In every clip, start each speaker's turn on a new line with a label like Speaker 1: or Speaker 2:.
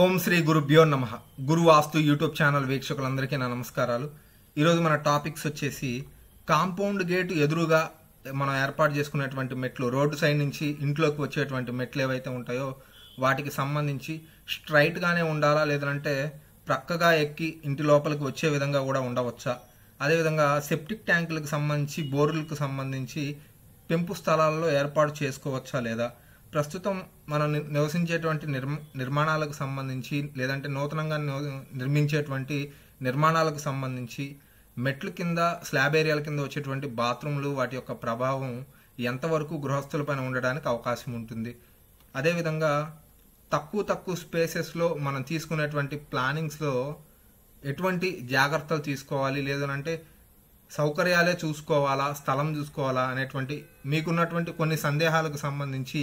Speaker 1: ఓం శ్రీ గురుభ్యో నమ గురు వాస్తు YouTube channel వీక్షకులందరికీ నా నమస్కారాలు ఈరోజు మన టాపిక్స్ వచ్చేసి కాంపౌండ్ గేట్ ఎదురుగా మనం ఏర్పాటు చేసుకునేటువంటి మెట్లు రోడ్డు సైడ్ నుంచి ఇంట్లోకి వచ్చేటువంటి మెట్లు ఏవైతే ఉంటాయో వాటికి సంబంధించి స్ట్రైట్గానే ఉండాలా లేదంటే ప్రక్కగా ఎక్కి ఇంటి లోపలికి వచ్చే విధంగా కూడా ఉండవచ్చా అదేవిధంగా సెప్టిక్ ట్యాంకులకు సంబంధించి బోర్లకు సంబంధించి పెంపు స్థలాల్లో ఏర్పాటు చేసుకోవచ్చా లేదా ప్రస్తుతం మనం నివసించేటువంటి నిర్మ నిర్మాణాలకు సంబంధించి లేదంటే నూతనంగా నిర్మించేటువంటి నిర్మాణాలకు సంబంధించి మెట్లు కింద స్లాబ్ ఏరియాల కింద వచ్చేటువంటి బాత్రూమ్లు వాటి యొక్క ప్రభావం ఎంతవరకు గృహస్థులపైన ఉండడానికి అవకాశం ఉంటుంది అదేవిధంగా తక్కువ తక్కువ స్పేసెస్లో మనం తీసుకునేటువంటి ప్లానింగ్స్లో ఎటువంటి జాగ్రత్తలు తీసుకోవాలి లేదనంటే సౌకర్యాలే చూసుకోవాలా స్థలం చూసుకోవాలా అనేటువంటి మీకున్నటువంటి కొన్ని సందేహాలకు సంబంధించి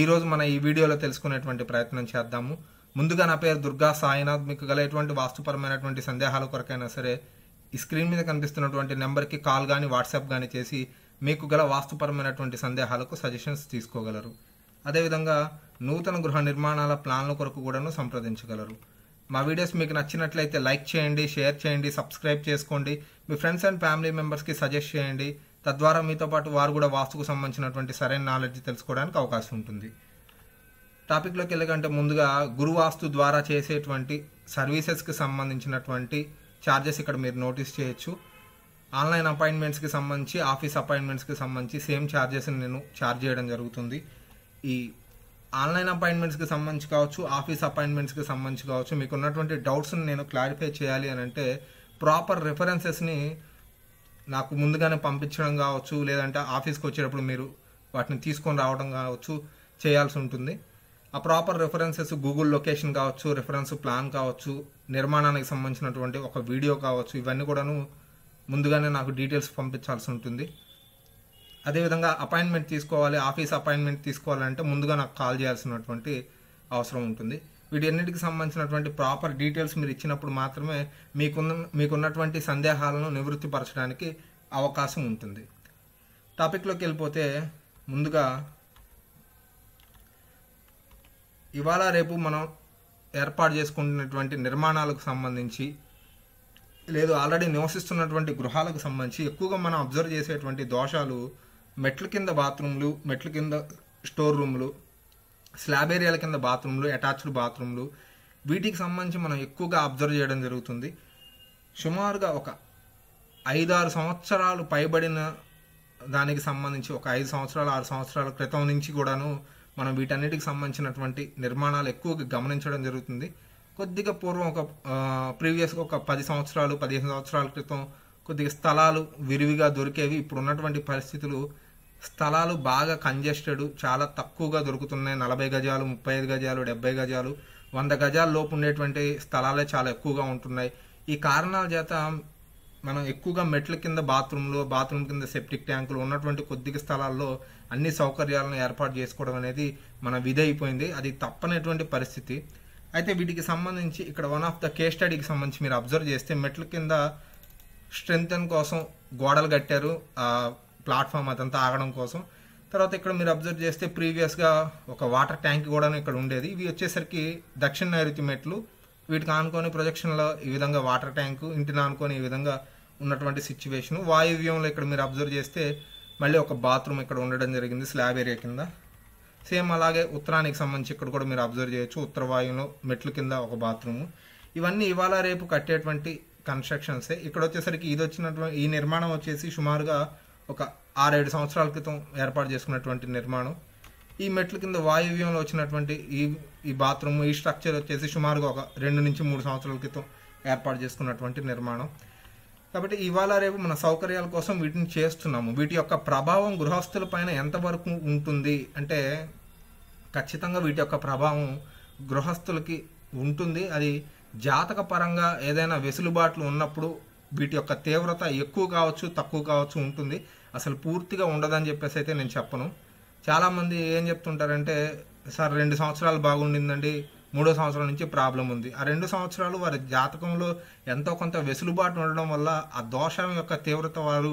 Speaker 1: ఈరోజు మన ఈ వీడియోలో తెలుసుకునేటువంటి ప్రయత్నం చేద్దాము ముందుగా నా పేరు దుర్గా సాయినాథ్ మీకు గల ఎటువంటి వాస్తుపరమైనటువంటి సందేహాల కొరకైనా సరే ఈ స్క్రీన్ మీద కనిపిస్తున్నటువంటి నెంబర్కి కాల్ కానీ వాట్సాప్ కానీ చేసి మీకు గల వాస్తుపరమైనటువంటి సందేహాలకు సజెషన్స్ తీసుకోగలరు అదేవిధంగా నూతన గృహ నిర్మాణాల ప్లాన్ల కొరకు కూడాను సంప్రదించగలరు మా వీడియోస్ మీకు నచ్చినట్లయితే లైక్ చేయండి షేర్ చేయండి సబ్స్క్రైబ్ చేసుకోండి మీ ఫ్రెండ్స్ అండ్ ఫ్యామిలీ మెంబర్స్కి సజెస్ట్ చేయండి తద్వారా మీతో పాటు వారు కూడా వాస్తుకు సంబంధించినటువంటి సరైన నాలెడ్జ్ తెలుసుకోవడానికి అవకాశం ఉంటుంది టాపిక్లోకి వెళ్ళకంటే ముందుగా గురువాస్తు ద్వారా చేసేటువంటి సర్వీసెస్కి సంబంధించినటువంటి ఛార్జెస్ ఇక్కడ మీరు నోటీస్ చేయొచ్చు ఆన్లైన్ అపాయింట్మెంట్స్కి సంబంధించి ఆఫీస్ అపాయింట్మెంట్స్కి సంబంధించి సేమ్ ఛార్జెస్ని నేను ఛార్జ్ చేయడం జరుగుతుంది ఈ ఆన్లైన్ అపాయింట్మెంట్స్కి సంబంధించి కావచ్చు ఆఫీస్ అపాయింట్మెంట్స్కి సంబంధించి కావచ్చు మీకు ఉన్నటువంటి డౌట్స్ని నేను క్లారిఫై చేయాలి అని అంటే ప్రాపర్ రిఫరెన్సెస్ని నాకు ముందుగానే పంపించడం కావచ్చు లేదంటే ఆఫీస్కి వచ్చేటప్పుడు మీరు వాటిని తీసుకొని రావడం కావచ్చు చేయాల్సి ఉంటుంది ఆ ప్రాపర్ రెఫరెన్సెస్ గూగుల్ లొకేషన్ కావచ్చు రెఫరెన్స్ ప్లాన్ కావచ్చు నిర్మాణానికి సంబంధించినటువంటి ఒక వీడియో కావచ్చు ఇవన్నీ కూడాను ముందుగానే నాకు డీటెయిల్స్ పంపించాల్సి ఉంటుంది అదేవిధంగా అపాయింట్మెంట్ తీసుకోవాలి ఆఫీస్ అపాయింట్మెంట్ తీసుకోవాలంటే ముందుగా నాకు కాల్ చేయాల్సినటువంటి అవసరం ఉంటుంది వీటన్నిటికి సంబంధించినటువంటి ప్రాపర్ డీటెయిల్స్ మీరు ఇచ్చినప్పుడు మాత్రమే మీకున్న మీకున్నటువంటి సందేహాలను నివృత్తిపరచడానికి అవకాశం ఉంటుంది టాపిక్లోకి వెళ్ళిపోతే ముందుగా ఇవాళ రేపు మనం ఏర్పాటు చేసుకుంటున్నటువంటి నిర్మాణాలకు సంబంధించి లేదు ఆల్రెడీ నివసిస్తున్నటువంటి గృహాలకు సంబంధించి ఎక్కువగా మనం అబ్జర్వ్ చేసేటువంటి దోషాలు మెట్ల కింద బాత్రూమ్లు మెట్ల కింద స్టోర్ రూమ్లు స్లాబ్ ఏరియాల కింద బాత్రూమ్లు అటాచ్డ్ బాత్రూమ్లు వీటికి సంబంధించి మనం ఎక్కువగా అబ్జర్వ్ చేయడం జరుగుతుంది సుమారుగా ఒక ఐదారు సంవత్సరాలు పైబడిన దానికి సంబంధించి ఒక ఐదు సంవత్సరాలు ఆరు సంవత్సరాల క్రితం నుంచి కూడాను మనం వీటన్నిటికి సంబంధించినటువంటి నిర్మాణాలు ఎక్కువగా గమనించడం జరుగుతుంది కొద్దిగా పూర్వం ఒక ప్రీవియస్గా ఒక పది సంవత్సరాలు పదిహేను సంవత్సరాల క్రితం కొద్దిగా స్థలాలు విరివిగా దొరికేవి ఇప్పుడు ఉన్నటువంటి పరిస్థితులు స్థలాలు బాగా కంజెస్టెడ్ చాలా తక్కువగా దొరుకుతున్నాయి నలభై గజాలు ముప్పై ఐదు గజాలు డెబ్బై గజాలు వంద గజాల లోపు ఉండేటువంటి స్థలాలే చాలా ఎక్కువగా ఉంటున్నాయి ఈ కారణాల చేత మనం ఎక్కువగా మెట్ల కింద బాత్రూంలో బాత్రూమ్ కింద సెప్టిక్ ట్యాంకులు ఉన్నటువంటి కొద్దిగా స్థలాల్లో అన్ని సౌకర్యాలను ఏర్పాటు చేసుకోవడం అనేది మన విధి అయిపోయింది అది తప్పనటువంటి పరిస్థితి అయితే వీటికి సంబంధించి ఇక్కడ వన్ ఆఫ్ ద కేస్ స్టడీకి సంబంధించి మీరు అబ్జర్వ్ చేస్తే మెట్ల కింద స్ట్రెంగ్ కోసం గోడలు కట్టారు ప్లాట్ఫామ్ అదంతా ఆగడం కోసం తర్వాత ఇక్కడ మీరు అబ్జర్వ్ చేస్తే ప్రీవియస్గా ఒక వాటర్ ట్యాంక్ కూడా ఇక్కడ ఉండేది ఇవి వచ్చేసరికి దక్షిణ నైరుతి మెట్లు వీటికి ఆనుకొని ప్రొజెక్షన్లో ఈ విధంగా వాటర్ ట్యాంకు ఇంటిని ఆనుకొని ఈ విధంగా ఉన్నటువంటి సిచ్యువేషన్ వాయువ్యంలో ఇక్కడ మీరు అబ్జర్వ్ చేస్తే మళ్ళీ ఒక బాత్రూమ్ ఇక్కడ ఉండడం జరిగింది స్లాబ్ ఏరియా కింద సేమ్ అలాగే ఉత్తరానికి సంబంధించి ఇక్కడ కూడా మీరు అబ్జర్వ్ చేయొచ్చు ఉత్తర వాయువులో మెట్లు కింద ఒక బాత్రూము ఇవన్నీ ఇవాళ రేపు కట్టేటువంటి కన్స్ట్రక్షన్సే ఇక్కడ వచ్చేసరికి ఇది వచ్చినటువంటి ఈ నిర్మాణం వచ్చేసి సుమారుగా ఒక ఆరేడు సంవత్సరాల క్రితం ఏర్పాటు చేసుకున్నటువంటి నిర్మాణం ఈ మెట్ల కింద వాయువ్యంలో వచ్చినటువంటి ఈ ఈ బాత్రూమ్ ఈ స్ట్రక్చర్ వచ్చేసి సుమారుగా ఒక రెండు నుంచి మూడు సంవత్సరాల క్రితం ఏర్పాటు చేసుకున్నటువంటి నిర్మాణం కాబట్టి ఇవాళ రేపు మన సౌకర్యాల కోసం వీటిని చేస్తున్నాము వీటి యొక్క ప్రభావం గృహస్థుల పైన ఎంతవరకు ఉంటుంది అంటే ఖచ్చితంగా వీటి యొక్క ప్రభావం గృహస్థులకి ఉంటుంది అది జాతక పరంగా ఏదైనా వెసులుబాట్లు ఉన్నప్పుడు వీటి యొక్క తీవ్రత ఎక్కువ కావచ్చు తక్కువ కావచ్చు ఉంటుంది అసలు పూర్తిగా ఉండదని చెప్పేసి అయితే నేను చెప్పను చాలామంది ఏం చెప్తుంటారంటే సార్ రెండు సంవత్సరాలు బాగుండిందండి మూడో సంవత్సరం నుంచి ప్రాబ్లం ఉంది ఆ రెండు సంవత్సరాలు వారి జాతకంలో ఎంతో కొంత వెసులుబాటు ఉండడం వల్ల ఆ దోషం యొక్క తీవ్రత వారు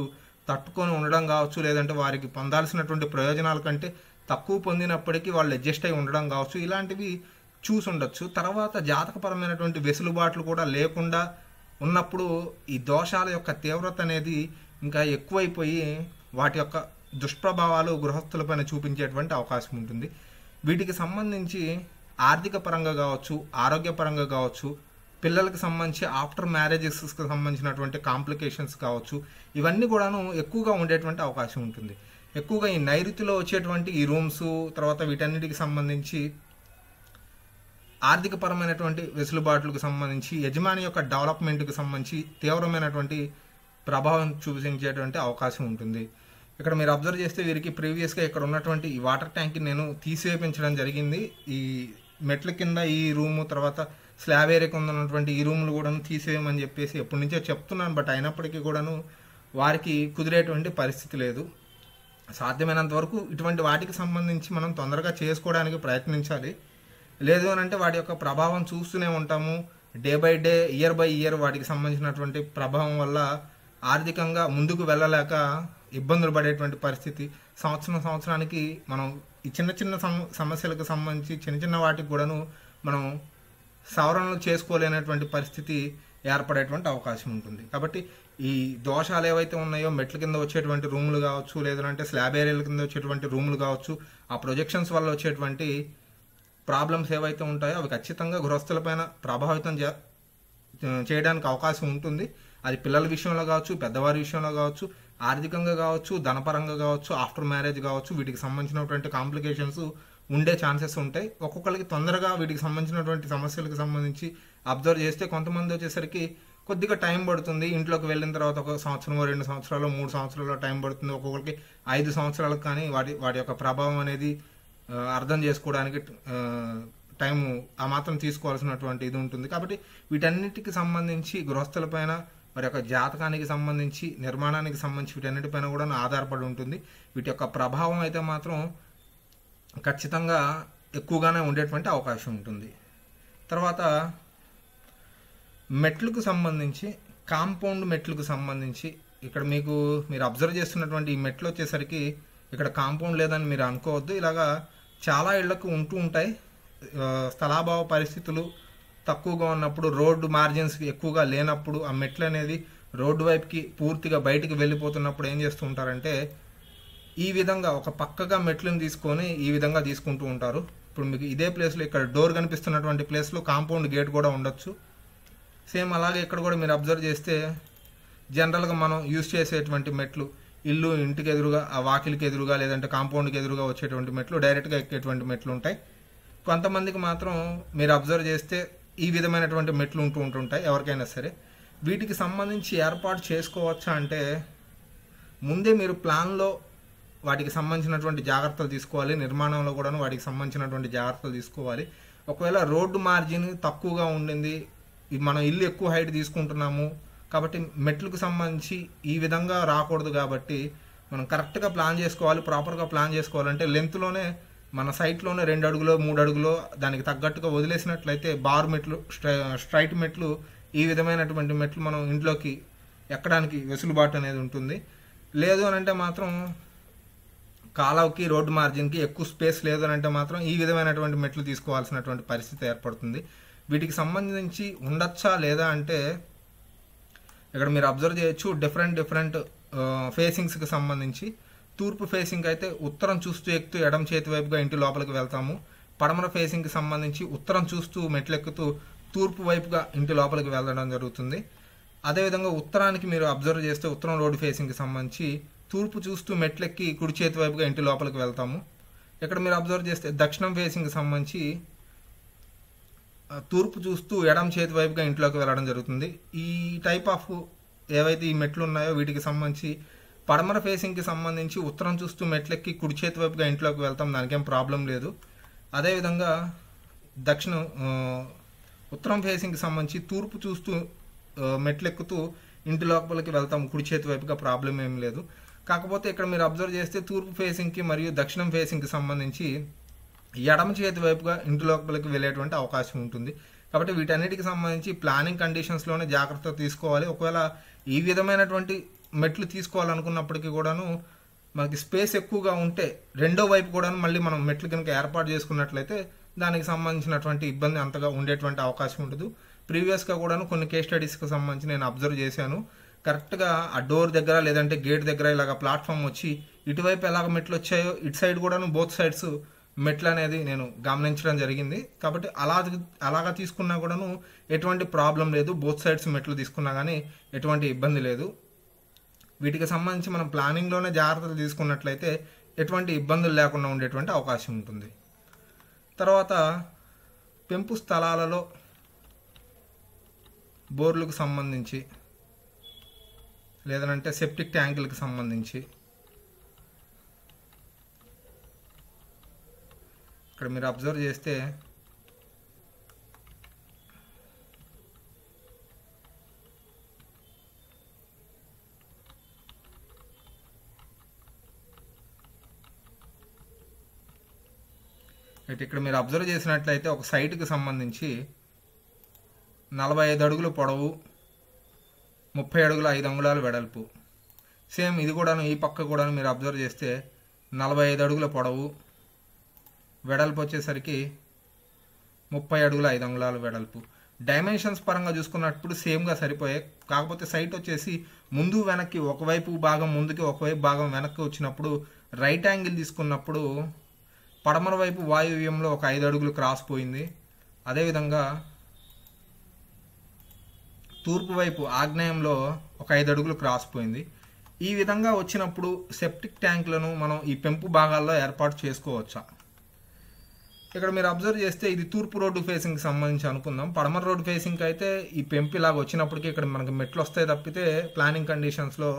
Speaker 1: తట్టుకొని ఉండడం కావచ్చు లేదంటే వారికి పొందాల్సినటువంటి ప్రయోజనాల కంటే తక్కువ పొందినప్పటికీ వాళ్ళు అడ్జస్ట్ అయి ఉండడం కావచ్చు ఇలాంటివి చూసి ఉండొచ్చు తర్వాత జాతకపరమైనటువంటి వెసులుబాట్లు కూడా లేకుండా ఉన్నప్పుడు ఈ దోషాల యొక్క తీవ్రత అనేది ఇంకా ఎక్కువైపోయి వాటి యొక్క దుష్ప్రభావాలు పైన చూపించేటువంటి అవకాశం ఉంటుంది వీటికి సంబంధించి ఆర్థిక పరంగా కావచ్చు ఆరోగ్యపరంగా కావచ్చు పిల్లలకు సంబంధించి ఆఫ్టర్ మ్యారేజెస్కి సంబంధించినటువంటి కాంప్లికేషన్స్ కావచ్చు ఇవన్నీ కూడాను ఎక్కువగా ఉండేటువంటి అవకాశం ఉంటుంది ఎక్కువగా ఈ నైరుతిలో వచ్చేటువంటి ఈ రూమ్స్ తర్వాత వీటన్నిటికి సంబంధించి ఆర్థికపరమైనటువంటి వెసులుబాట్లకు సంబంధించి యజమాని యొక్క డెవలప్మెంట్కి సంబంధించి తీవ్రమైనటువంటి ప్రభావం చూపించేటువంటి అవకాశం ఉంటుంది ఇక్కడ మీరు అబ్జర్వ్ చేస్తే వీరికి ప్రీవియస్గా ఇక్కడ ఉన్నటువంటి ఈ వాటర్ ట్యాంక్ని నేను తీసివేపించడం జరిగింది ఈ మెట్ల కింద ఈ రూము తర్వాత స్లాబ్ ఏరియా కింద ఉన్నటువంటి ఈ రూములు కూడాను తీసివేయమని చెప్పేసి ఎప్పటి నుంచో చెప్తున్నాను బట్ అయినప్పటికీ కూడాను వారికి కుదిరేటువంటి పరిస్థితి లేదు సాధ్యమైనంత వరకు ఇటువంటి వాటికి సంబంధించి మనం తొందరగా చేసుకోవడానికి ప్రయత్నించాలి లేదు అని అంటే వాటి యొక్క ప్రభావం చూస్తూనే ఉంటాము day by day year by year వాటికి సంబంధించినటువంటి ప్రభావం వల్ల ఆర్థికంగా ముందుకు వెళ్ళలేక ఇబ్బందులు పడేటువంటి పరిస్థితి సంవత్సరం సంవత్సరానికి మనం ఈ చిన్న చిన్న సమస్యలకు సంబంధించి చిన్న చిన్న వాటికి కూడాను మనం సవరణలు చేసుకోలేనటువంటి పరిస్థితి ఏర్పడేటువంటి అవకాశం ఉంటుంది కాబట్టి ఈ దోషాలు ఏవైతే ఉన్నాయో మెట్ల కింద వచ్చేటువంటి రూములు కావచ్చు లేదంటే స్లాబ్ ఏరియాల కింద వచ్చేటువంటి రూములు కావచ్చు ఆ ప్రొజెక్షన్స్ వల్ల వచ్చేటువంటి ప్రాబ్లమ్స్ ఏవైతే ఉంటాయో అవి ఖచ్చితంగా గృహస్థులపైన ప్రభావితం చేయడానికి అవకాశం ఉంటుంది అది పిల్లల విషయంలో కావచ్చు పెద్దవారి విషయంలో కావచ్చు ఆర్థికంగా కావచ్చు ధనపరంగా కావచ్చు ఆఫ్టర్ మ్యారేజ్ కావచ్చు వీటికి సంబంధించినటువంటి కాంప్లికేషన్స్ ఉండే ఛాన్సెస్ ఉంటాయి ఒక్కొక్కరికి తొందరగా వీటికి సంబంధించినటువంటి సమస్యలకు సంబంధించి అబ్జర్వ్ చేస్తే కొంతమంది వచ్చేసరికి కొద్దిగా టైం పడుతుంది ఇంట్లోకి వెళ్ళిన తర్వాత ఒక సంవత్సరం రెండు సంవత్సరాలు మూడు సంవత్సరాలు టైం పడుతుంది ఒక్కొక్కరికి ఐదు సంవత్సరాలకు కానీ వాటి వాటి యొక్క ప్రభావం అనేది అర్థం చేసుకోవడానికి టైం ఆ మాత్రం తీసుకోవాల్సినటువంటి ఇది ఉంటుంది కాబట్టి వీటన్నిటికి సంబంధించి పైన మరి యొక్క జాతకానికి సంబంధించి నిర్మాణానికి సంబంధించి వీటన్నిటిపైన కూడా ఆధారపడి ఉంటుంది వీటి యొక్క ప్రభావం అయితే మాత్రం ఖచ్చితంగా ఎక్కువగానే ఉండేటువంటి అవకాశం ఉంటుంది తర్వాత మెట్లకు సంబంధించి కాంపౌండ్ మెట్లకు సంబంధించి ఇక్కడ మీకు మీరు అబ్జర్వ్ చేస్తున్నటువంటి ఈ మెట్లు వచ్చేసరికి ఇక్కడ కాంపౌండ్ లేదని మీరు అనుకోవద్దు ఇలాగా చాలా ఇళ్లకు ఉంటూ ఉంటాయి స్థలాభావ పరిస్థితులు తక్కువగా ఉన్నప్పుడు రోడ్డు మార్జిన్స్ ఎక్కువగా లేనప్పుడు ఆ మెట్లు అనేది రోడ్డు వైపుకి పూర్తిగా బయటికి వెళ్ళిపోతున్నప్పుడు ఏం చేస్తూ ఉంటారంటే ఈ విధంగా ఒక పక్కగా మెట్లను తీసుకొని ఈ విధంగా తీసుకుంటూ ఉంటారు ఇప్పుడు మీకు ఇదే ప్లేస్లో ఇక్కడ డోర్ కనిపిస్తున్నటువంటి ప్లేస్లో కాంపౌండ్ గేట్ కూడా ఉండొచ్చు సేమ్ అలాగే ఇక్కడ కూడా మీరు అబ్జర్వ్ చేస్తే జనరల్గా మనం యూజ్ చేసేటువంటి మెట్లు ఇల్లు ఇంటికి ఎదురుగా ఆ వాకిలికి ఎదురుగా లేదంటే కాంపౌండ్కి ఎదురుగా వచ్చేటువంటి మెట్లు డైరెక్ట్గా ఎక్కేటువంటి మెట్లు ఉంటాయి కొంతమందికి మాత్రం మీరు అబ్జర్వ్ చేస్తే ఈ విధమైనటువంటి మెట్లు ఉంటూ ఉంటుంటాయి ఎవరికైనా సరే వీటికి సంబంధించి ఏర్పాటు చేసుకోవచ్చా అంటే ముందే మీరు ప్లాన్లో వాటికి సంబంధించినటువంటి జాగ్రత్తలు తీసుకోవాలి నిర్మాణంలో కూడాను వాటికి సంబంధించినటువంటి జాగ్రత్తలు తీసుకోవాలి ఒకవేళ రోడ్డు మార్జిన్ తక్కువగా ఉండింది మనం ఇల్లు ఎక్కువ హైట్ తీసుకుంటున్నాము కాబట్టి మెట్లకు సంబంధించి ఈ విధంగా రాకూడదు కాబట్టి మనం కరెక్ట్గా ప్లాన్ చేసుకోవాలి ప్రాపర్గా ప్లాన్ చేసుకోవాలంటే లెంత్లోనే మన సైట్లోనే రెండు అడుగులో మూడు అడుగులో దానికి తగ్గట్టుగా వదిలేసినట్లయితే బార్ మెట్లు స్ట్రైట్ మెట్లు ఈ విధమైనటువంటి మెట్లు మనం ఇంట్లోకి ఎక్కడానికి వెసులుబాటు అనేది ఉంటుంది లేదు అని అంటే మాత్రం కాలవకి రోడ్డు మార్జిన్కి ఎక్కువ స్పేస్ లేదు అని అంటే మాత్రం ఈ విధమైనటువంటి మెట్లు తీసుకోవాల్సినటువంటి పరిస్థితి ఏర్పడుతుంది వీటికి సంబంధించి ఉండొచ్చా లేదా అంటే ఇక్కడ మీరు అబ్జర్వ్ చేయొచ్చు డిఫరెంట్ డిఫరెంట్ ఫేసింగ్స్కి సంబంధించి తూర్పు ఫేసింగ్ అయితే ఉత్తరం చూస్తూ ఎక్కుతూ ఎడం చేతి వైపుగా ఇంటి లోపలికి వెళ్తాము పడమర ఫేసింగ్కి సంబంధించి ఉత్తరం చూస్తూ మెట్లెక్కుతూ తూర్పు వైపుగా ఇంటి లోపలికి వెళ్ళడం జరుగుతుంది అదేవిధంగా ఉత్తరానికి మీరు అబ్జర్వ్ చేస్తే ఉత్తరం రోడ్డు ఫేసింగ్కి సంబంధించి తూర్పు చూస్తూ మెట్లెక్కి కుడి చేతి వైపుగా ఇంటి లోపలికి వెళ్తాము ఇక్కడ మీరు అబ్జర్వ్ చేస్తే దక్షిణం ఫేసింగ్కి సంబంధించి తూర్పు చూస్తూ ఎడం చేతి వైపుగా ఇంట్లోకి వెళ్ళడం జరుగుతుంది ఈ టైప్ ఆఫ్ ఏవైతే ఈ మెట్లు ఉన్నాయో వీటికి సంబంధించి పడమర ఫేసింగ్కి సంబంధించి ఉత్తరం చూస్తూ మెట్లెక్కి కుడి చేతి వైపుగా ఇంట్లోకి వెళ్తాం దానికేం ప్రాబ్లం లేదు అదేవిధంగా దక్షిణం ఉత్తరం ఫేసింగ్కి సంబంధించి తూర్పు చూస్తూ మెట్లెక్కుతూ ఇంటి లోపలికి వెళ్తాం కుడి చేతి వైపుగా ప్రాబ్లం ఏం లేదు కాకపోతే ఇక్కడ మీరు అబ్జర్వ్ చేస్తే తూర్పు ఫేసింగ్కి మరియు దక్షిణం ఫేసింగ్కి సంబంధించి ఎడమ చేతి వైపుగా ఇంటి లోపలికి వెళ్ళేటువంటి అవకాశం ఉంటుంది కాబట్టి వీటన్నిటికి సంబంధించి ప్లానింగ్ కండిషన్స్లోనే జాగ్రత్త తీసుకోవాలి ఒకవేళ ఈ విధమైనటువంటి మెట్లు తీసుకోవాలనుకున్నప్పటికీ కూడాను మనకి స్పేస్ ఎక్కువగా ఉంటే రెండో వైపు కూడా మళ్ళీ మనం మెట్లు కనుక ఏర్పాటు చేసుకున్నట్లయితే దానికి సంబంధించినటువంటి ఇబ్బంది అంతగా ఉండేటువంటి అవకాశం ఉండదు ప్రీవియస్గా కూడాను కొన్ని కేస్ స్టడీస్కి సంబంధించి నేను అబ్జర్వ్ చేశాను కరెక్ట్గా ఆ డోర్ దగ్గర లేదంటే గేట్ దగ్గర ఇలాగ ప్లాట్ఫామ్ వచ్చి ఇటువైపు ఎలాగ మెట్లు వచ్చాయో ఇటు సైడ్ కూడాను బోత్ సైడ్స్ మెట్లు అనేది నేను గమనించడం జరిగింది కాబట్టి అలా అలాగా తీసుకున్నా కూడాను ఎటువంటి ప్రాబ్లం లేదు బోత్ సైడ్స్ మెట్లు తీసుకున్నా కానీ ఎటువంటి ఇబ్బంది లేదు వీటికి సంబంధించి మనం ప్లానింగ్లోనే జాగ్రత్తలు తీసుకున్నట్లయితే ఎటువంటి ఇబ్బందులు లేకుండా ఉండేటువంటి అవకాశం ఉంటుంది తర్వాత పెంపు స్థలాలలో బోర్లకు సంబంధించి లేదంటే సెప్టిక్ ట్యాంకులకు సంబంధించి ఇక్కడ మీరు అబ్జర్వ్ చేస్తే అయితే ఇక్కడ మీరు అబ్జర్వ్ చేసినట్లయితే ఒక సైట్కి సంబంధించి నలభై ఐదు అడుగులు పొడవు ముప్పై అడుగులు ఐదు అంగుళాలు వెడల్పు సేమ్ ఇది కూడాను ఈ పక్క కూడాను మీరు అబ్జర్వ్ చేస్తే నలభై ఐదు అడుగుల పొడవు వెడల్పు వచ్చేసరికి ముప్పై అడుగుల ఐదు అంగుళాలు వెడల్పు డైమెన్షన్స్ పరంగా చూసుకున్నప్పుడు సేమ్గా సరిపోయాయి కాకపోతే సైట్ వచ్చేసి ముందు వెనక్కి ఒకవైపు భాగం ముందుకి ఒకవైపు భాగం వెనక్కి వచ్చినప్పుడు రైట్ యాంగిల్ తీసుకున్నప్పుడు పడమర వైపు వాయువ్యంలో ఒక ఐదు అడుగులు క్రాస్ పోయింది అదేవిధంగా తూర్పు వైపు ఆగ్నేయంలో ఒక ఐదు అడుగులు క్రాస్ పోయింది ఈ విధంగా వచ్చినప్పుడు సెప్టిక్ ట్యాంకులను మనం ఈ పెంపు భాగాల్లో ఏర్పాటు చేసుకోవచ్చా ఇక్కడ మీరు అబ్జర్వ్ చేస్తే ఇది తూర్పు రోడ్డు ఫేసింగ్కి సంబంధించి అనుకుందాం పడమర రోడ్డు ఫేసింగ్కి అయితే ఈ పెంపు ఇలాగ వచ్చినప్పటికీ ఇక్కడ మనకి మెట్లు వస్తాయి తప్పితే ప్లానింగ్ కండిషన్స్లో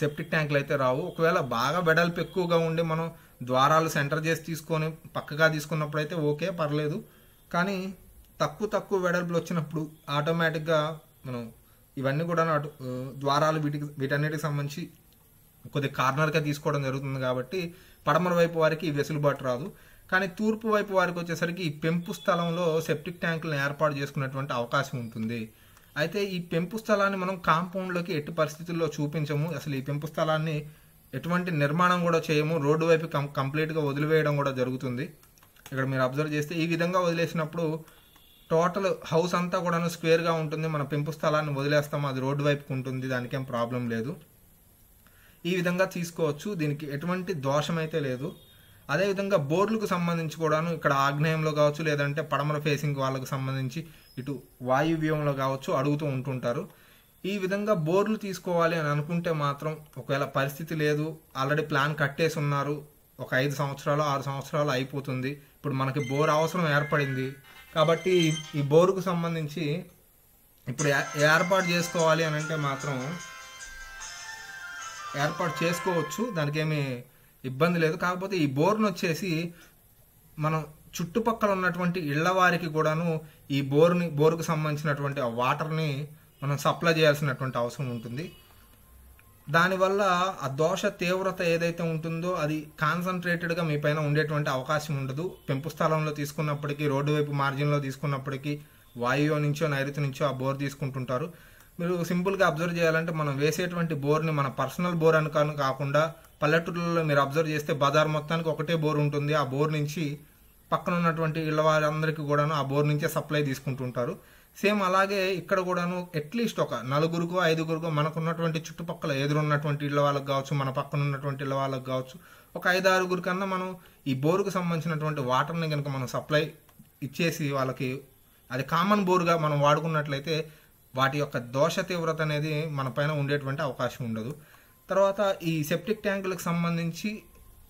Speaker 1: సెప్టిక్ ట్యాంకులు అయితే రావు ఒకవేళ బాగా వెడల్పు ఎక్కువగా ఉండి మనం ద్వారాలు సెంటర్ చేసి తీసుకొని పక్కగా తీసుకున్నప్పుడు అయితే ఓకే పర్లేదు కానీ తక్కువ తక్కువ వెడల్పులు వచ్చినప్పుడు ఆటోమేటిక్గా మనం ఇవన్నీ కూడా అటు ద్వారాలు వీటికి వీటన్నిటికి సంబంధించి కొద్ది కార్నర్గా తీసుకోవడం జరుగుతుంది కాబట్టి పడమర వైపు వారికి వెసులుబాటు రాదు కానీ తూర్పు వైపు వారికి వచ్చేసరికి పెంపు స్థలంలో సెప్టిక్ ట్యాంకులను ఏర్పాటు చేసుకున్నటువంటి అవకాశం ఉంటుంది అయితే ఈ పెంపు స్థలాన్ని మనం కాంపౌండ్లోకి ఎట్టి పరిస్థితుల్లో చూపించము అసలు ఈ పెంపు స్థలాన్ని ఎటువంటి నిర్మాణం కూడా చేయము రోడ్డు వైపు కం కంప్లీట్గా వదిలివేయడం కూడా జరుగుతుంది ఇక్కడ మీరు అబ్జర్వ్ చేస్తే ఈ విధంగా వదిలేసినప్పుడు టోటల్ హౌస్ అంతా కూడా స్క్వేర్గా ఉంటుంది మన పెంపు స్థలాన్ని వదిలేస్తాము అది రోడ్డు వైపుకు ఉంటుంది దానికేం ప్రాబ్లం లేదు ఈ విధంగా తీసుకోవచ్చు దీనికి ఎటువంటి దోషమైతే లేదు అదేవిధంగా బోర్డులకు సంబంధించి కూడాను ఇక్కడ ఆగ్నేయంలో కావచ్చు లేదంటే పడమర ఫేసింగ్ వాళ్ళకు సంబంధించి ఇటు వాయువ్యంలో కావచ్చు అడుగుతూ ఉంటుంటారు ఈ విధంగా బోర్లు తీసుకోవాలి అని అనుకుంటే మాత్రం ఒకవేళ పరిస్థితి లేదు ఆల్రెడీ ప్లాన్ కట్టేసి ఉన్నారు ఒక ఐదు సంవత్సరాలు ఆరు సంవత్సరాలు అయిపోతుంది ఇప్పుడు మనకి బోర్ అవసరం ఏర్పడింది కాబట్టి ఈ బోరుకు సంబంధించి ఇప్పుడు ఏర్పాటు చేసుకోవాలి అని అంటే మాత్రం ఏర్పాటు చేసుకోవచ్చు దానికి ఏమి ఇబ్బంది లేదు కాకపోతే ఈ బోర్ను వచ్చేసి మనం చుట్టుపక్కల ఉన్నటువంటి ఇళ్ల వారికి కూడాను ఈ బోర్ని బోరుకు సంబంధించినటువంటి ఆ వాటర్ని మనం సప్లై చేయాల్సినటువంటి అవసరం ఉంటుంది దానివల్ల ఆ దోష తీవ్రత ఏదైతే ఉంటుందో అది కాన్సన్ట్రేటెడ్గా మీ పైన ఉండేటువంటి అవకాశం ఉండదు పెంపు స్థలంలో తీసుకున్నప్పటికీ రోడ్డు వైపు మార్జిన్లో తీసుకున్నప్పటికీ వాయువు నుంచో నైరుతి నుంచో ఆ బోర్ తీసుకుంటుంటారు మీరు సింపుల్గా అబ్జర్వ్ చేయాలంటే మనం వేసేటువంటి బోర్ని మన పర్సనల్ బోర్ అని కాకుండా పల్లెటూర్లలో మీరు అబ్జర్వ్ చేస్తే బజార్ మొత్తానికి ఒకటే బోర్ ఉంటుంది ఆ బోర్ నుంచి పక్కన ఉన్నటువంటి ఇళ్ళ వారందరికీ కూడాను ఆ బోర్ నుంచే సప్లై తీసుకుంటుంటారు సేమ్ అలాగే ఇక్కడ కూడాను అట్లీస్ట్ ఒక నలుగురుకో ఐదుగురుకో మనకున్నటువంటి చుట్టుపక్కల ఎదురున్నటువంటి ఇళ్ళ వాళ్ళకి కావచ్చు మన పక్కన ఉన్నటువంటి ఇళ్ళ వాళ్ళకి కావచ్చు ఒక ఐదు ఆరుగురు కన్నా మనం ఈ బోరుకు సంబంధించినటువంటి వాటర్ని కనుక మనం సప్లై ఇచ్చేసి వాళ్ళకి అది కామన్ బోరుగా మనం వాడుకున్నట్లయితే వాటి యొక్క దోష తీవ్రత అనేది మన పైన ఉండేటువంటి అవకాశం ఉండదు తర్వాత ఈ సెప్టిక్ ట్యాంకులకు సంబంధించి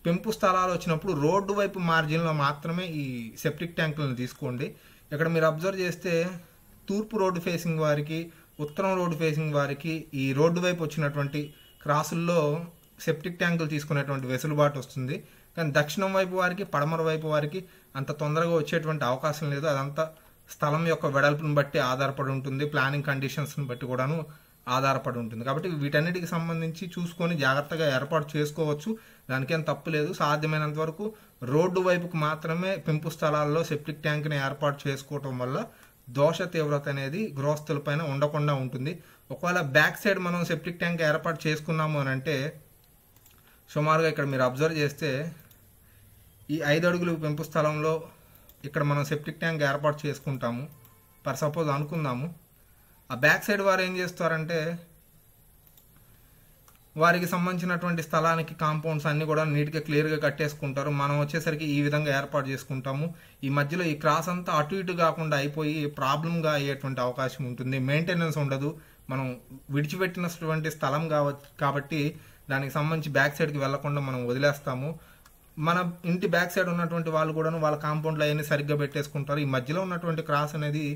Speaker 1: పెంపు స్థలాలు వచ్చినప్పుడు రోడ్డు వైపు మార్జిన్లో మాత్రమే ఈ సెప్టిక్ ట్యాంకులను తీసుకోండి ఇక్కడ మీరు అబ్జర్వ్ చేస్తే తూర్పు రోడ్డు ఫేసింగ్ వారికి ఉత్తరం రోడ్డు ఫేసింగ్ వారికి ఈ రోడ్డు వైపు వచ్చినటువంటి క్రాసుల్లో సెప్టిక్ ట్యాంకులు తీసుకునేటువంటి వెసులుబాటు వస్తుంది కానీ దక్షిణం వైపు వారికి పడమర వైపు వారికి అంత తొందరగా వచ్చేటువంటి అవకాశం లేదు అదంతా స్థలం యొక్క వెడల్పును బట్టి ఆధారపడి ఉంటుంది ప్లానింగ్ కండిషన్స్ని బట్టి కూడాను ఆధారపడి ఉంటుంది కాబట్టి వీటన్నిటికి సంబంధించి చూసుకొని జాగ్రత్తగా ఏర్పాటు చేసుకోవచ్చు దానికేం తప్పు లేదు సాధ్యమైనంత వరకు రోడ్డు వైపుకు మాత్రమే పెంపు స్థలాల్లో సెప్టిక్ ట్యాంక్ని ఏర్పాటు చేసుకోవటం వల్ల దోష తీవ్రత అనేది గృహస్థులపైన ఉండకుండా ఉంటుంది ఒకవేళ బ్యాక్ సైడ్ మనం సెప్టిక్ ట్యాంక్ ఏర్పాటు చేసుకున్నాము అని అంటే సుమారుగా ఇక్కడ మీరు అబ్జర్వ్ చేస్తే ఈ ఐదు అడుగులు పెంపు స్థలంలో ఇక్కడ మనం సెప్టిక్ ట్యాంక్ ఏర్పాటు చేసుకుంటాము పర్ సపోజ్ అనుకుందాము ఆ బ్యాక్ సైడ్ వారు ఏం చేస్తారంటే వారికి సంబంధించినటువంటి స్థలానికి కాంపౌండ్స్ అన్నీ కూడా నీట్గా క్లియర్గా కట్టేసుకుంటారు మనం వచ్చేసరికి ఈ విధంగా ఏర్పాటు చేసుకుంటాము ఈ మధ్యలో ఈ క్రాస్ అంతా అటు ఇటు కాకుండా అయిపోయి ప్రాబ్లంగా అయ్యేటువంటి అవకాశం ఉంటుంది మెయింటెనెన్స్ ఉండదు మనం విడిచిపెట్టినటువంటి స్థలం కాబట్టి దానికి సంబంధించి బ్యాక్ సైడ్కి వెళ్లకుండా మనం వదిలేస్తాము మన ఇంటి బ్యాక్ సైడ్ ఉన్నటువంటి వాళ్ళు కూడా వాళ్ళ కాంపౌండ్లు అవన్నీ సరిగ్గా పెట్టేసుకుంటారు ఈ మధ్యలో ఉన్నటువంటి క్రాస్ అనేది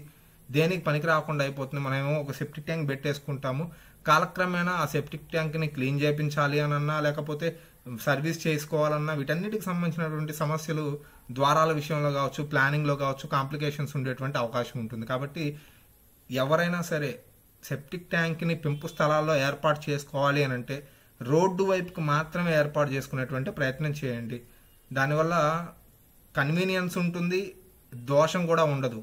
Speaker 1: దేనికి పనికి రాకుండా అయిపోతుంది మనమేమో ఒక సెప్టిక్ ట్యాంక్ పెట్టేసుకుంటాము కాలక్రమేణా ఆ సెప్టిక్ ట్యాంక్ని క్లీన్ చేయించాలి అన్నా లేకపోతే సర్వీస్ చేసుకోవాలన్నా వీటన్నిటికి సంబంధించినటువంటి సమస్యలు ద్వారాల విషయంలో కావచ్చు ప్లానింగ్లో కావచ్చు కాంప్లికేషన్స్ ఉండేటువంటి అవకాశం ఉంటుంది కాబట్టి ఎవరైనా సరే సెప్టిక్ ట్యాంక్ని పెంపు స్థలాల్లో ఏర్పాటు చేసుకోవాలి అని అంటే రోడ్డు వైపుకి మాత్రమే ఏర్పాటు చేసుకునేటువంటి ప్రయత్నం చేయండి దానివల్ల కన్వీనియన్స్ ఉంటుంది దోషం కూడా ఉండదు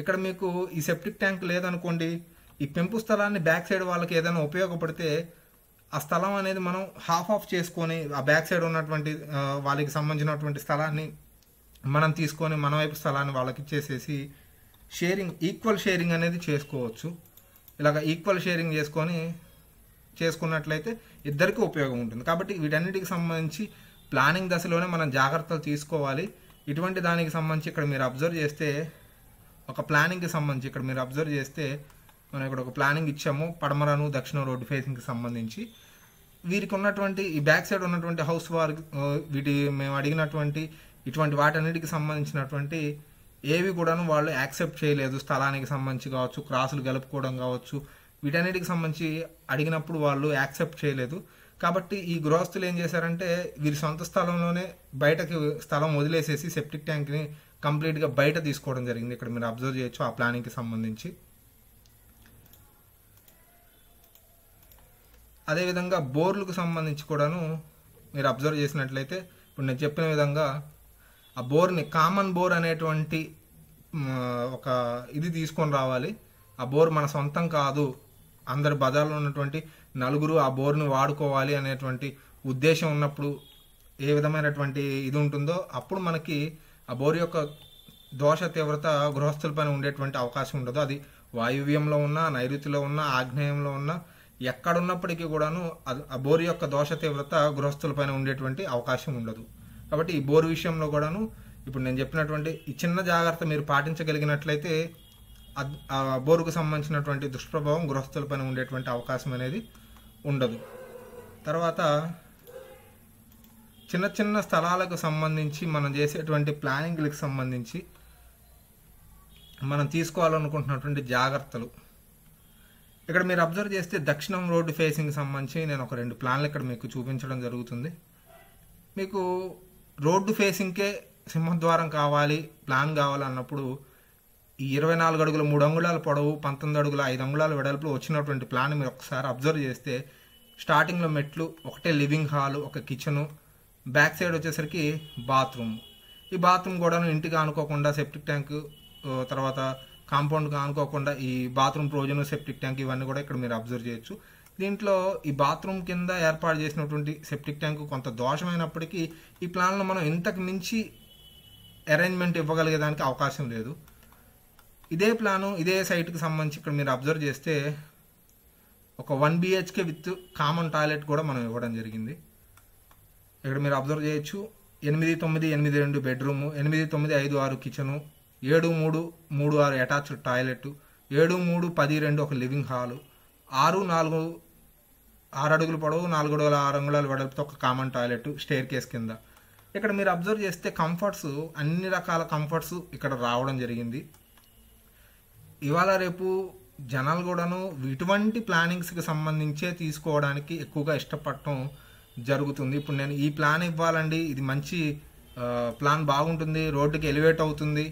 Speaker 1: ఇక్కడ మీకు ఈ సెప్టిక్ ట్యాంక్ లేదనుకోండి ఈ పెంపు స్థలాన్ని బ్యాక్ సైడ్ వాళ్ళకి ఏదైనా ఉపయోగపడితే ఆ స్థలం అనేది మనం హాఫ్ ఆఫ్ చేసుకొని ఆ బ్యాక్ సైడ్ ఉన్నటువంటి వాళ్ళకి సంబంధించినటువంటి స్థలాన్ని మనం తీసుకొని మన వైపు స్థలాన్ని వాళ్ళకి ఇచ్చేసేసి షేరింగ్ ఈక్వల్ షేరింగ్ అనేది చేసుకోవచ్చు ఇలాగ ఈక్వల్ షేరింగ్ చేసుకొని చేసుకున్నట్లయితే ఇద్దరికీ ఉపయోగం ఉంటుంది కాబట్టి వీటన్నిటికి సంబంధించి ప్లానింగ్ దశలోనే మనం జాగ్రత్తలు తీసుకోవాలి ఇటువంటి దానికి సంబంధించి ఇక్కడ మీరు అబ్జర్వ్ చేస్తే ఒక ప్లానింగ్కి సంబంధించి ఇక్కడ మీరు అబ్జర్వ్ చేస్తే మనం ఇక్కడ ఒక ప్లానింగ్ ఇచ్చాము పడమరను దక్షిణ రోడ్డు ఫేసింగ్కి సంబంధించి వీరికి ఉన్నటువంటి ఈ బ్యాక్ సైడ్ ఉన్నటువంటి హౌస్ వార్ వీటి మేము అడిగినటువంటి ఇటువంటి వాటన్నిటికి సంబంధించినటువంటి ఏవి కూడాను వాళ్ళు యాక్సెప్ట్ చేయలేదు స్థలానికి సంబంధించి కావచ్చు క్రాసులు గెలుపుకోవడం కావచ్చు వీటన్నిటికి సంబంధించి అడిగినప్పుడు వాళ్ళు యాక్సెప్ట్ చేయలేదు కాబట్టి ఈ గృహస్థులు ఏం చేశారంటే వీరి సొంత స్థలంలోనే బయటకి స్థలం వదిలేసేసి సెప్టిక్ ట్యాంక్ని కంప్లీట్గా బయట తీసుకోవడం జరిగింది ఇక్కడ మీరు అబ్జర్వ్ చేయొచ్చు ఆ ప్లానింగ్కి సంబంధించి అదేవిధంగా బోర్లకు సంబంధించి కూడాను మీరు అబ్జర్వ్ చేసినట్లయితే ఇప్పుడు నేను చెప్పిన విధంగా ఆ బోర్ని కామన్ బోర్ అనేటువంటి ఒక ఇది తీసుకొని రావాలి ఆ బోర్ మన సొంతం కాదు అందరి బజార్లో ఉన్నటువంటి నలుగురు ఆ బోర్ని వాడుకోవాలి అనేటువంటి ఉద్దేశం ఉన్నప్పుడు ఏ విధమైనటువంటి ఇది ఉంటుందో అప్పుడు మనకి ఆ బోర్ యొక్క దోష తీవ్రత గృహస్థుల పైన ఉండేటువంటి అవకాశం ఉండదు అది వాయువ్యంలో ఉన్న నైరుతిలో ఉన్న ఆగ్నేయంలో ఉన్న ఎక్కడున్నప్పటికీ కూడాను ఆ బోర్ యొక్క దోష తీవ్రత గృహస్థుల పైన ఉండేటువంటి అవకాశం ఉండదు కాబట్టి ఈ బోరు విషయంలో కూడాను ఇప్పుడు నేను చెప్పినటువంటి ఈ చిన్న జాగ్రత్త మీరు పాటించగలిగినట్లయితే ఆ బోరుకు సంబంధించినటువంటి దుష్ప్రభావం పైన ఉండేటువంటి అవకాశం అనేది ఉండదు తర్వాత చిన్న చిన్న స్థలాలకు సంబంధించి మనం చేసేటువంటి ప్లానింగ్లకు సంబంధించి మనం తీసుకోవాలనుకుంటున్నటువంటి జాగ్రత్తలు ఇక్కడ మీరు అబ్జర్వ్ చేస్తే దక్షిణం రోడ్డు ఫేసింగ్ సంబంధించి నేను ఒక రెండు ప్లాన్లు ఇక్కడ మీకు చూపించడం జరుగుతుంది మీకు రోడ్డు ఫేసింగ్కే సింహద్వారం కావాలి ప్లాన్ అన్నప్పుడు ఈ ఇరవై నాలుగు అడుగులు మూడు అంగుళాల పొడవు పంతొమ్మిది అడుగుల ఐదు అంగుళాల వెడల్పులు వచ్చినటువంటి ప్లాన్ మీరు ఒకసారి అబ్జర్వ్ చేస్తే స్టార్టింగ్లో మెట్లు ఒకటే లివింగ్ హాల్ ఒక కిచెను బ్యాక్ సైడ్ వచ్చేసరికి బాత్రూమ్ ఈ బాత్రూమ్ కూడా ఇంటికి ఆనుకోకుండా సెప్టిక్ ట్యాంక్ తర్వాత కాంపౌండ్గా అనుకోకుండా ఈ బాత్రూమ్ ప్రోజన్ సెప్టిక్ ట్యాంక్ ఇవన్నీ కూడా ఇక్కడ మీరు అబ్జర్వ్ చేయొచ్చు దీంట్లో ఈ బాత్రూమ్ కింద ఏర్పాటు చేసినటువంటి సెప్టిక్ ట్యాంక్ కొంత దోషమైనప్పటికీ ఈ ప్లాన్లో మనం ఇంతకు మించి అరేంజ్మెంట్ ఇవ్వగలిగేదానికి అవకాశం లేదు ఇదే ప్లాను ఇదే సైట్కి సంబంధించి ఇక్కడ మీరు అబ్జర్వ్ చేస్తే ఒక one BHK with common toilet కూడా మనం ఇవ్వడం జరిగింది ఇక్కడ మీరు అబ్జర్వ్ చేయొచ్చు ఎనిమిది తొమ్మిది ఎనిమిది రెండు బెడ్రూము ఎనిమిది తొమ్మిది ఐదు ఆరు కిచెను ఏడు మూడు మూడు ఆరు అటాచ్డ్ టాయిలెట్ ఏడు మూడు పది రెండు ఒక లివింగ్ హాలు ఆరు నాలుగు ఆరు అడుగులు పొడవు నాలుగు అడుగుల ఆరు అంగుళాలు వెడల్పుతో ఒక కామన్ టాయిలెట్ స్టేర్ కేస్ కింద ఇక్కడ మీరు అబ్జర్వ్ చేస్తే కంఫర్ట్స్ అన్ని రకాల కంఫర్ట్స్ ఇక్కడ రావడం జరిగింది ఇవాళ రేపు జనాలు కూడాను ఇటువంటి ప్లానింగ్స్కి సంబంధించే తీసుకోవడానికి ఎక్కువగా ఇష్టపడటం జరుగుతుంది ఇప్పుడు నేను ఈ ప్లాన్ ఇవ్వాలండి ఇది మంచి ప్లాన్ బాగుంటుంది రోడ్డుకి ఎలివేట్ అవుతుంది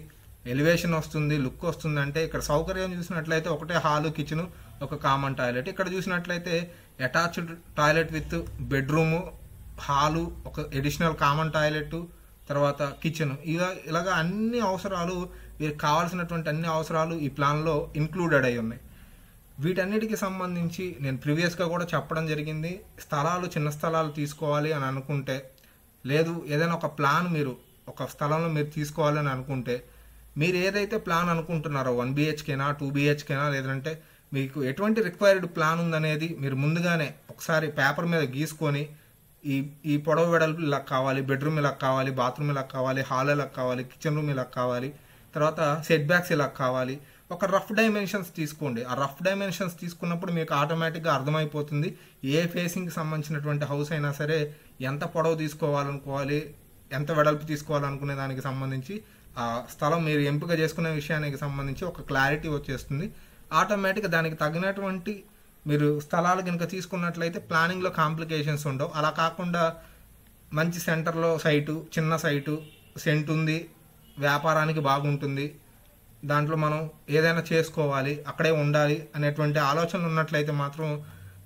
Speaker 1: ఎలివేషన్ వస్తుంది లుక్ వస్తుంది అంటే ఇక్కడ సౌకర్యం చూసినట్లయితే ఒకటే హాలు కిచెను ఒక కామన్ టాయిలెట్ ఇక్కడ చూసినట్లయితే attached toilet with bedroom hall ఒక ఎడిషనల్ కామన్ టాయిలెట్ తర్వాత కిచెన్ ఇలా ఇలాగా అన్ని అవసరాలు వీరికి కావాల్సినటువంటి అన్ని అవసరాలు ఈ ప్లాన్లో ఇంక్లూడెడ్ అయి ఉన్నాయి వీటన్నిటికి సంబంధించి నేను ప్రీవియస్గా కూడా చెప్పడం జరిగింది స్థలాలు చిన్న స్థలాలు తీసుకోవాలి అని అనుకుంటే లేదు ఏదైనా ఒక ప్లాన్ మీరు ఒక స్థలంలో మీరు తీసుకోవాలని అనుకుంటే మీరు ఏదైతే ప్లాన్ అనుకుంటున్నారో వన్ బిహెచ్కేనా టూ బిహెచ్కేనా లేదంటే మీకు ఎటువంటి రిక్వైర్డ్ ప్లాన్ ఉందనేది మీరు ముందుగానే ఒకసారి పేపర్ మీద గీసుకొని ఈ ఈ పొడవ వెడల్పు ఇలా కావాలి బెడ్రూమ్ ఇలా కావాలి బాత్రూమ్ ఇలా కావాలి హాల్ ఇలా కావాలి కిచెన్ రూమ్ ఇలా కావాలి తర్వాత సెట్ బ్యాక్స్ ఇలా కావాలి ఒక రఫ్ డైమెన్షన్స్ తీసుకోండి ఆ రఫ్ డైమెన్షన్స్ తీసుకున్నప్పుడు మీకు ఆటోమేటిక్గా అర్థమైపోతుంది ఏ ఫేసింగ్కి సంబంధించినటువంటి హౌస్ అయినా సరే ఎంత పొడవు తీసుకోవాలనుకోవాలి ఎంత వెడల్పు తీసుకోవాలనుకునే దానికి సంబంధించి ఆ స్థలం మీరు ఎంపిక చేసుకునే విషయానికి సంబంధించి ఒక క్లారిటీ వచ్చేస్తుంది ఆటోమేటిక్గా దానికి తగినటువంటి మీరు స్థలాలు కనుక తీసుకున్నట్లయితే ప్లానింగ్లో కాంప్లికేషన్స్ ఉండవు అలా కాకుండా మంచి సెంటర్లో సైటు చిన్న సైటు సెంట్ ఉంది వ్యాపారానికి బాగుంటుంది దాంట్లో మనం ఏదైనా చేసుకోవాలి అక్కడే ఉండాలి అనేటువంటి ఆలోచనలు ఉన్నట్లయితే మాత్రం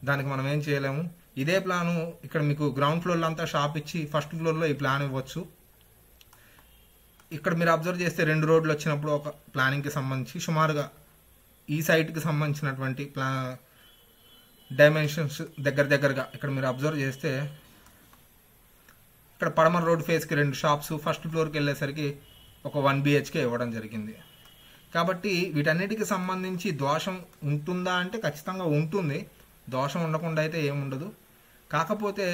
Speaker 1: దానికి మనం ఏం చేయలేము ఇదే ప్లాను ఇక్కడ మీకు గ్రౌండ్ ఫ్లోర్లో అంతా షాప్ ఇచ్చి ఫస్ట్ ఫ్లోర్లో ఈ ప్లాన్ ఇవ్వచ్చు ఇక్కడ మీరు అబ్జర్వ్ చేస్తే రెండు రోడ్లు వచ్చినప్పుడు ఒక ప్లానింగ్కి సంబంధించి సుమారుగా ఈ సైట్కి సంబంధించినటువంటి ప్లా డైమెన్షన్స్ దగ్గర దగ్గరగా ఇక్కడ మీరు అబ్జర్వ్ చేస్తే ఇక్కడ పడమర రోడ్ ఫేస్కి రెండు షాప్స్ ఫస్ట్ ఫ్లోర్కి వెళ్ళేసరికి ఒక వన్ బిహెచ్కే ఇవ్వడం జరిగింది కాబట్టి వీటన్నిటికి సంబంధించి దోషం ఉంటుందా అంటే ఖచ్చితంగా ఉంటుంది దోషం ఉండకుండా అయితే ఏముండదు కాకపోతే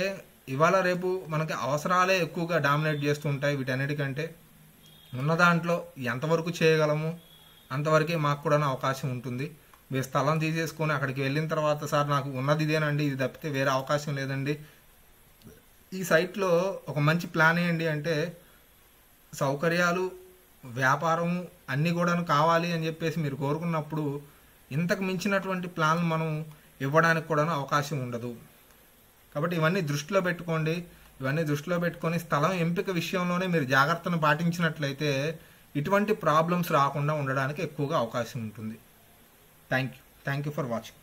Speaker 1: ఇవాళ రేపు మనకి అవసరాలే ఎక్కువగా డామినేట్ చేస్తూ ఉంటాయి వీటన్నిటికంటే ఉన్న దాంట్లో ఎంతవరకు చేయగలము అంతవరకే మాకు కూడా అవకాశం ఉంటుంది మీరు స్థలం తీసేసుకొని అక్కడికి వెళ్ళిన తర్వాత సార్ నాకు ఉన్నది ఇదేనండి ఇది తప్పితే వేరే అవకాశం లేదండి ఈ సైట్లో ఒక మంచి ప్లాన్ ఏంటి అంటే సౌకర్యాలు వ్యాపారము అన్నీ కూడాను కావాలి అని చెప్పేసి మీరు కోరుకున్నప్పుడు ఇంతకు మించినటువంటి ప్లాన్ మనం ఇవ్వడానికి కూడాను అవకాశం ఉండదు కాబట్టి ఇవన్నీ దృష్టిలో పెట్టుకోండి ఇవన్నీ దృష్టిలో పెట్టుకొని స్థలం ఎంపిక విషయంలోనే మీరు జాగ్రత్తను పాటించినట్లయితే ఇటువంటి ప్రాబ్లమ్స్ రాకుండా ఉండడానికి ఎక్కువగా అవకాశం ఉంటుంది thank you thank you for watching